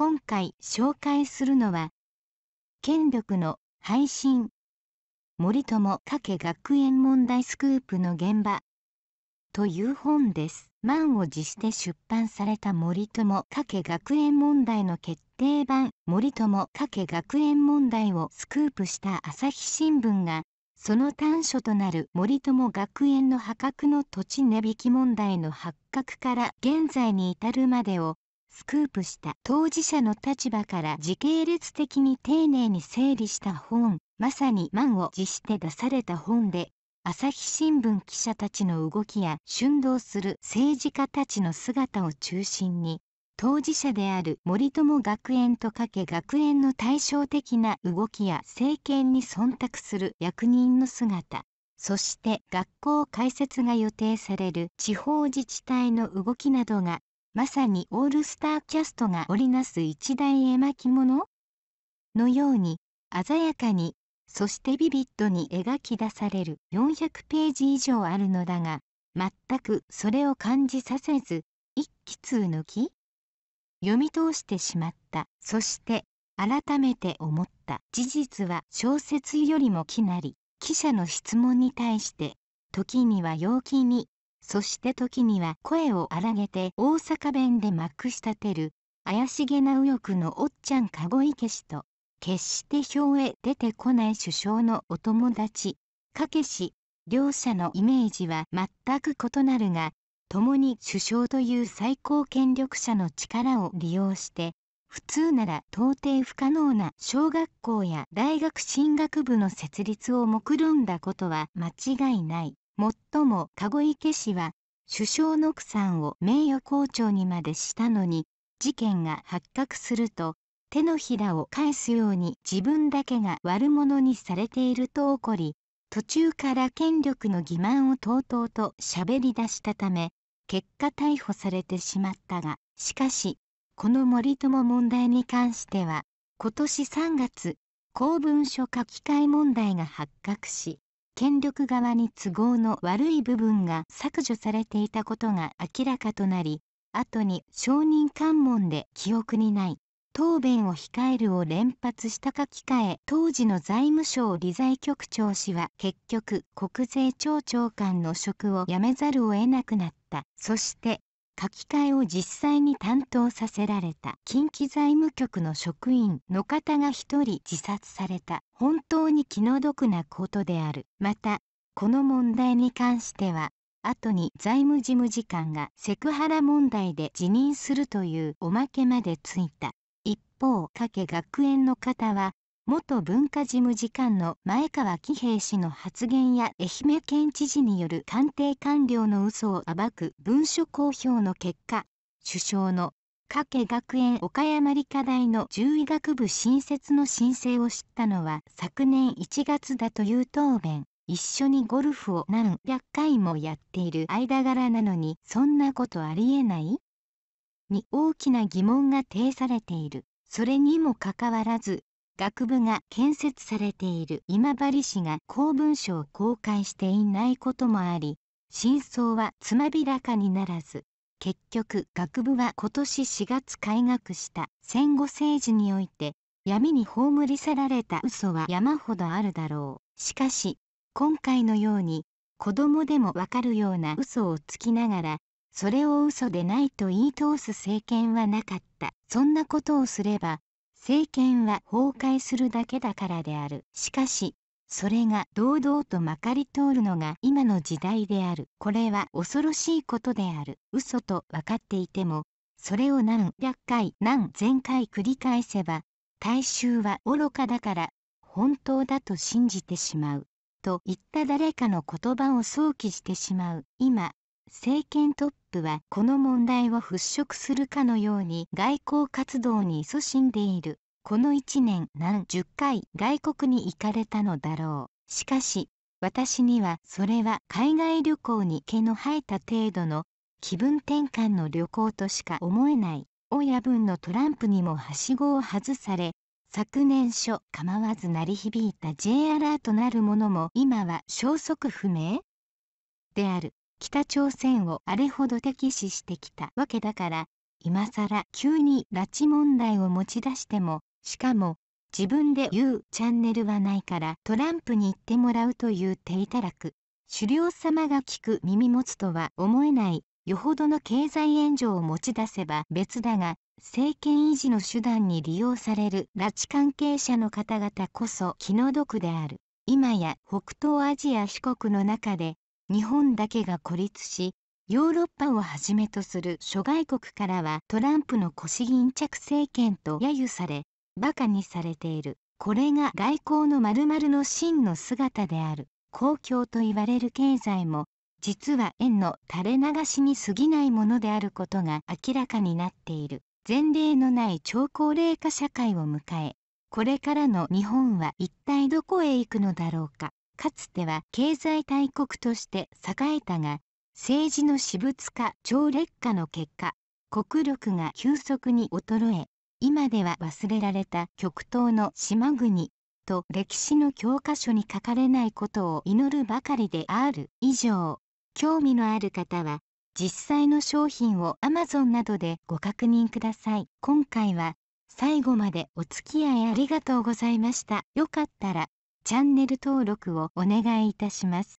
今回紹介するのは権力の配信森友加計学園問題スクープの現場という本です満を持して出版された森友加計学園問題の決定版森友加計学園問題をスクープした朝日新聞がその短所となる森友学園の破格の土地値引き問題の発覚から現在に至るまでをスクープした当事者の立場から時系列的に丁寧に整理した本まさに満を持して出された本で朝日新聞記者たちの動きや春動する政治家たちの姿を中心に当事者である森友学園とかけ学園の対照的な動きや政権に忖度する役人の姿そして学校開設が予定される地方自治体の動きなどがまさにオールスターキャストが織りなす一大絵巻物のように鮮やかにそしてビビッドに描き出される400ページ以上あるのだが全くそれを感じさせず一気通抜き読み通してしまったそして改めて思った事実は小説よりもきなり記者の質問に対して時には陽気にそして時には声を荒げて大阪弁でまくし立てる怪しげな右翼のおっちゃん籠池氏と決して票へ出てこない首相のお友達掛け氏両者のイメージは全く異なるが共に首相という最高権力者の力を利用して普通なら到底不可能な小学校や大学進学部の設立を目論んだことは間違いない。もっとも籠池氏は首相の奥さんを名誉校長にまでしたのに事件が発覚すると手のひらを返すように自分だけが悪者にされていると怒り途中から権力の欺瞞をとうとうと喋り出したため結果逮捕されてしまったがしかしこの森友問題に関しては今年3月公文書書き換え問題が発覚し権力側に都合の悪い部分が削除されていたことが明らかとなり後に証人喚問で記憶にない答弁を控えるを連発した書き換え当時の財務省理財局長氏は結局国税庁長官の職を辞めざるを得なくなったそして書き換えを実際に担当させられた近畿財務局の職員の方が1人自殺された本当に気の毒なことであるまたこの問題に関しては後に財務事務次官がセクハラ問題で辞任するというおまけまでついた一方加計学園の方は元文化事務次官の前川喜平氏の発言や愛媛県知事による官邸官僚の嘘を暴く文書公表の結果首相の加計学園岡山理科大の獣医学部新設の申請を知ったのは昨年1月だという答弁一緒にゴルフを何百回もやっている間柄なのにそんなことありえないに大きな疑問が呈されているそれにもかかわらず学部が建設されている今治市が公文書を公開していないこともあり真相はつまびらかにならず結局学部は今年4月開学した戦後政治において闇に葬り去られた嘘は山ほどあるだろうしかし今回のように子供でもわかるような嘘をつきながらそれを嘘でないと言い通す政権はなかったそんなことをすれば政権は崩壊するだけだからである。しかし、それが堂々とまかり通るのが今の時代である。これは恐ろしいことである。嘘と分かっていても、それを何百回何千回繰り返せば、大衆は愚かだから本当だと信じてしまう。と言った誰かの言葉を想起してしまう。今、政権トップはこの問題を払拭するかのように外交活動に勤しんでいるこの1年何十回外国に行かれたのだろうしかし私にはそれは海外旅行に毛の生えた程度の気分転換の旅行としか思えない親分のトランプにもはしごを外され昨年初構わず鳴り響いた J アラートなるものも今は消息不明である北朝鮮をあれほど敵視してきたわけだから今更急に拉致問題を持ち出してもしかも自分で言うチャンネルはないからトランプに行ってもらうという手いたらく狩猟様が聞く耳持つとは思えないよほどの経済援助を持ち出せば別だが政権維持の手段に利用される拉致関係者の方々こそ気の毒である今や北東アジア四国の中で日本だけが孤立しヨーロッパをはじめとする諸外国からはトランプの腰巾着政権と揶揄されバカにされているこれが外交のまるの真の姿である公共と言われる経済も実は円の垂れ流しに過ぎないものであることが明らかになっている前例のない超高齢化社会を迎えこれからの日本は一体どこへ行くのだろうかかつては経済大国として栄えたが政治の私物化超劣化の結果国力が急速に衰え今では忘れられた極東の島国と歴史の教科書に書かれないことを祈るばかりである以上興味のある方は実際の商品を Amazon などでご確認ください今回は最後までお付き合いありがとうございましたよかったらチャンネル登録をお願いいたします。